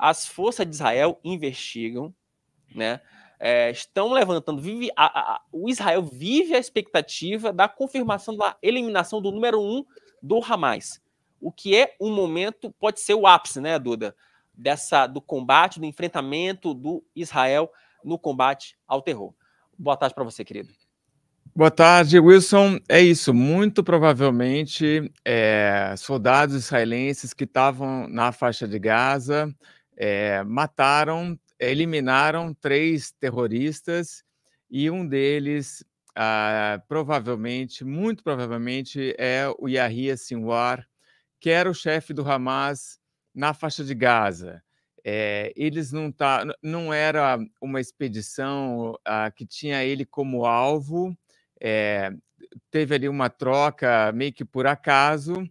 As forças de Israel investigam, né? É, estão levantando. Vive, a, a, o Israel vive a expectativa da confirmação da eliminação do número um do Hamas, o que é um momento, pode ser o ápice, né, Duda, dessa do combate, do enfrentamento do Israel no combate ao terror. Boa tarde para você, querido. Boa tarde, Wilson. É isso. Muito provavelmente, é, soldados israelenses que estavam na faixa de Gaza, é, mataram, eliminaram três terroristas e um deles, ah, provavelmente, muito provavelmente, é o Yahya Sinwar, que era o chefe do Hamas na faixa de Gaza. É, eles não tá, não era uma expedição ah, que tinha ele como alvo. É, teve ali uma troca meio que por acaso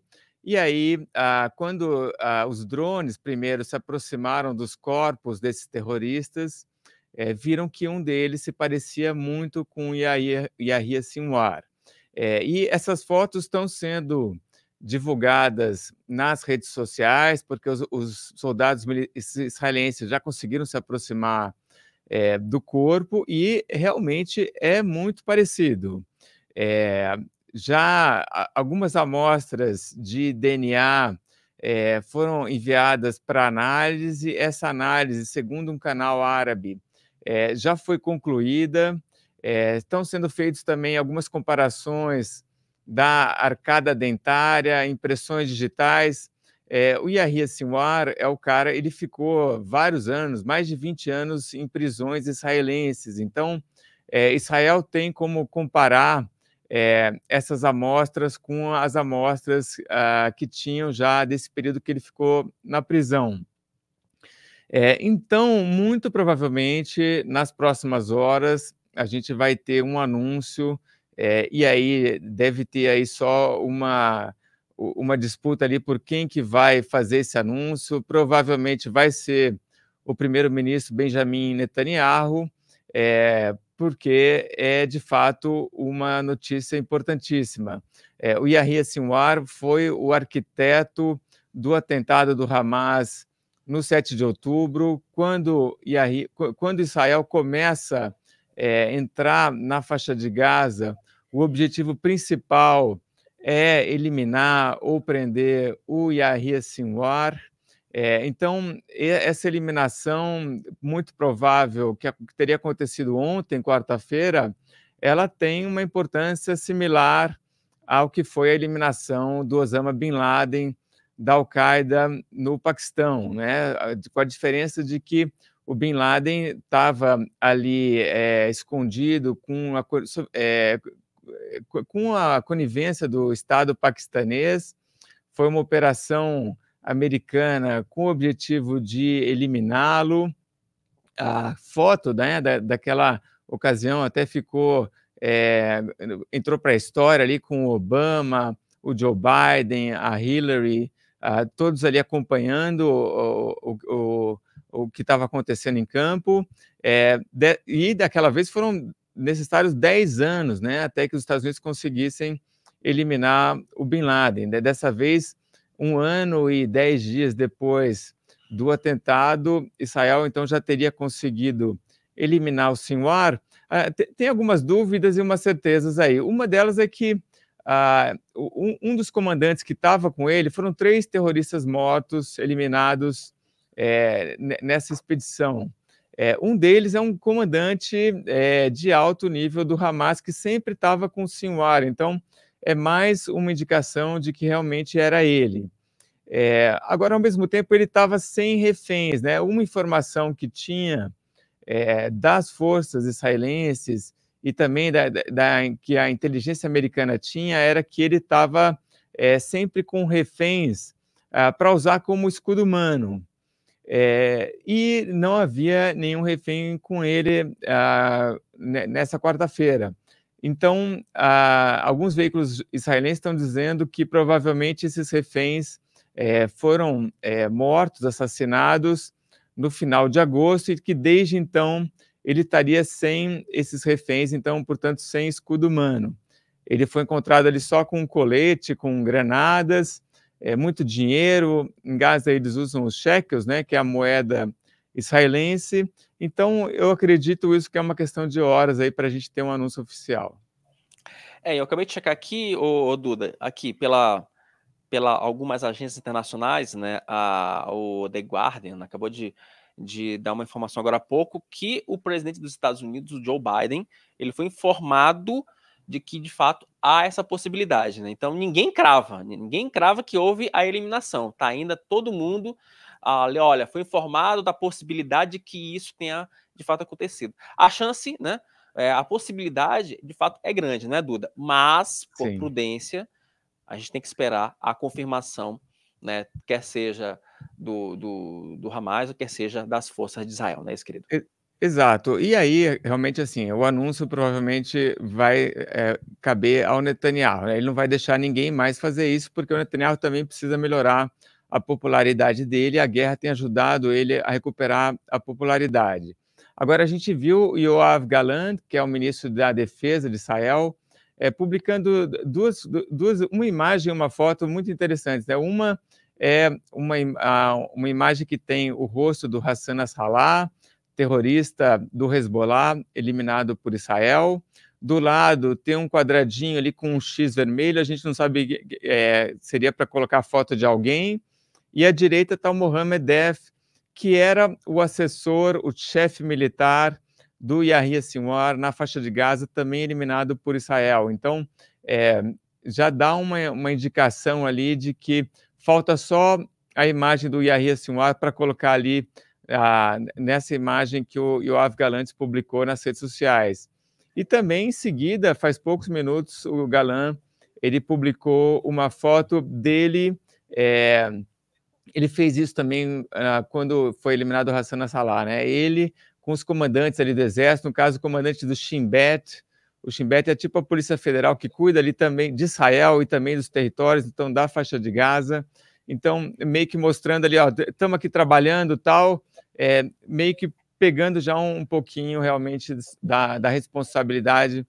e aí, ah, quando ah, os drones primeiro se aproximaram dos corpos desses terroristas, eh, viram que um deles se parecia muito com Yahya, Yahya Sinwar. Eh, e essas fotos estão sendo divulgadas nas redes sociais, porque os, os soldados israelenses já conseguiram se aproximar eh, do corpo e realmente é muito parecido. É, já algumas amostras de DNA é, eh, foram enviadas para análise. Essa análise, segundo um canal árabe, é, já foi concluída. É, estão sendo feitas também algumas comparações da arcada dentária, impressões digitais. o Yahya Sinwar é o cara, ele ficou vários anos, mais de 20 anos, em prisões israelenses. Então, Israel tem como comparar é, essas amostras com as amostras ah, que tinham já desse período que ele ficou na prisão. É, então, muito provavelmente, nas próximas horas, a gente vai ter um anúncio, é, e aí deve ter aí só uma, uma disputa ali por quem que vai fazer esse anúncio. Provavelmente vai ser o primeiro-ministro Benjamin Netanyahu, é, porque é de fato uma notícia importantíssima. É, o Yahya Sinwar foi o arquiteto do atentado do Hamas no 7 de outubro, quando, Yahya, quando Israel começa a é, entrar na faixa de Gaza, o objetivo principal é eliminar ou prender o Yahya Sinwar, é, então, essa eliminação, muito provável que teria acontecido ontem, quarta-feira, ela tem uma importância similar ao que foi a eliminação do Osama Bin Laden da Al-Qaeda no Paquistão, né? com a diferença de que o Bin Laden estava ali é, escondido com a, é, com a conivência do Estado paquistanês, foi uma operação americana com o objetivo de eliminá-lo. A foto né, da, daquela ocasião até ficou é, entrou para a história ali com o Obama, o Joe Biden, a Hillary, a, todos ali acompanhando o, o, o, o que estava acontecendo em campo. É, de, e daquela vez foram necessários 10 anos né, até que os Estados Unidos conseguissem eliminar o Bin Laden. Dessa vez, um ano e dez dias depois do atentado, Israel então já teria conseguido eliminar o Sinwar. Ah, tem algumas dúvidas e umas certezas aí. Uma delas é que ah, um, um, dos comandantes que estava com ele foram três terroristas mortos, eliminados é, nessa expedição. É, um deles é um comandante é, de alto nível do Hamas que sempre estava com o Sinwar. Então, é mais uma indicação de que realmente era ele. É, agora, ao mesmo tempo, ele estava sem reféns, né? Uma informação que tinha é, das forças israelenses e também da, da, da, que a inteligência americana tinha era que ele estava é, sempre com reféns ah, para usar como escudo humano. É, e não havia nenhum refém com ele ah, nessa quarta-feira. Então, alguns veículos israelenses estão dizendo que provavelmente esses reféns é, foram é, mortos, assassinados no final de agosto e que desde então ele estaria sem esses reféns, então, portanto, sem escudo humano. Ele foi encontrado ali só com um colete, com granadas, é, muito dinheiro. Em Gaza eles usam os shekels, né, que é a moeda israelense. Então, eu acredito isso que é uma questão de horas aí para a gente ter um anúncio oficial. É, eu acabei de checar aqui, ô, ô Duda, aqui pela, pela algumas agências internacionais, né? A, o The Guardian acabou de, de dar uma informação agora há pouco que o presidente dos Estados Unidos, o Joe Biden, ele foi informado de que de fato há essa possibilidade, né? Então ninguém crava, ninguém crava que houve a eliminação, tá ainda todo mundo ali, olha, foi informado da possibilidade de que isso tenha de fato acontecido. A chance, né? É, a possibilidade, de fato, é grande, né, Duda? Mas, por Sim. prudência, a gente tem que esperar a confirmação, né? Quer seja do, do, do Hamas, ou quer seja das forças de Israel, né, querido? É... Exato. E aí, realmente, assim, o anúncio provavelmente vai é, caber ao Netanyahu. Né? Ele não vai deixar ninguém mais fazer isso, porque o Netanyahu também precisa melhorar a popularidade dele, a guerra tem ajudado ele a recuperar a popularidade. Agora, a gente viu Yoav Galant, que é o ministro da Defesa de Israel, é, publicando duas, duas, uma imagem e uma foto muito interessantes. Né? Uma é uma, uma imagem que tem o rosto do Hassan Nasrallah, terrorista do Hezbollah, eliminado por Israel. Do lado tem um quadradinho ali com um X vermelho, a gente não sabe, é, seria para colocar a foto de alguém e à direita está o Mohamed Def, que era o assessor, o chefe militar do Yahya Sinwar na faixa de Gaza, também eliminado por Israel. Então, é, já dá uma, uma indicação ali de que falta só a imagem do Yahya Sinwar para colocar ali nessa imagem que o Yoav Galantes publicou nas redes sociais. E também, em seguida, faz poucos minutos, o Galan ele publicou uma foto dele é, ele fez isso também uh, quando foi eliminado o Hassan Salah, né? Ele com os comandantes ali do exército, no caso o comandante do Shimbet, o Shimbet é tipo a polícia federal que cuida ali também de Israel e também dos territórios, então da faixa de Gaza. Então meio que mostrando ali, ó, estamos aqui trabalhando tal, é, meio que pegando já um, pouquinho realmente da, da responsabilidade.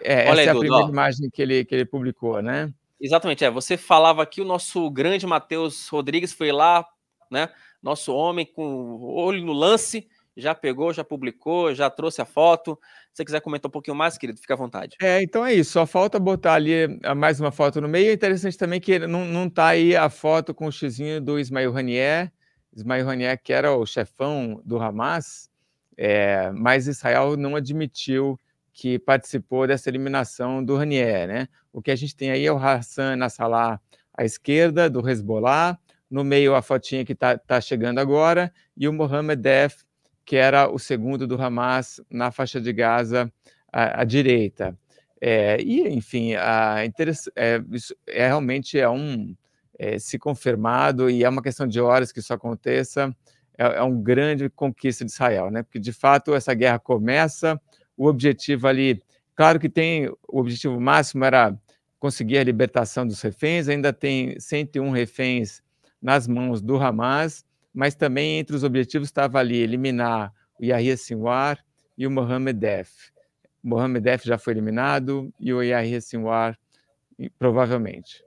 É, Olha, essa é a primeira ó. imagem que ele, que ele publicou, né? Exatamente, é. Você falava aqui, o nosso grande Matheus Rodrigues foi lá, né? Nosso homem com olho no lance, já pegou, já publicou, já trouxe a foto. Se você quiser comentar um pouquinho mais, querido, fica à vontade. É, então é isso. Só falta botar ali eh, mais uma foto no meio. É interessante também que não, não tá aí a foto com o xizinho do Ismael Ranier. Ismael Ranier, que era o chefão do Hamas, é, mas Israel não admitiu que participou dessa eliminação do Ranier. Né? O que a gente tem aí é o Hassan Nasrallah à esquerda, do Hezbollah, no meio a fotinha que está tá chegando agora, e o Mohamed Def, que era o segundo do Hamas na faixa de Gaza à, à direita. É, e, enfim, a, é, isso é, realmente é um, é, se confirmado, e é uma questão de horas que isso aconteça, é, é grande conquista de Israel, né? porque, de fato, essa guerra começa o objetivo ali. Claro que tem o objetivo máximo era conseguir a libertação dos reféns, ainda tem 101 reféns nas mãos do Hamas, mas também entre os objetivos estava ali eliminar o Yahya Sinwar e o Mohamed Def. Mohamed Def já foi eliminado e o Yahya Sinwar provavelmente.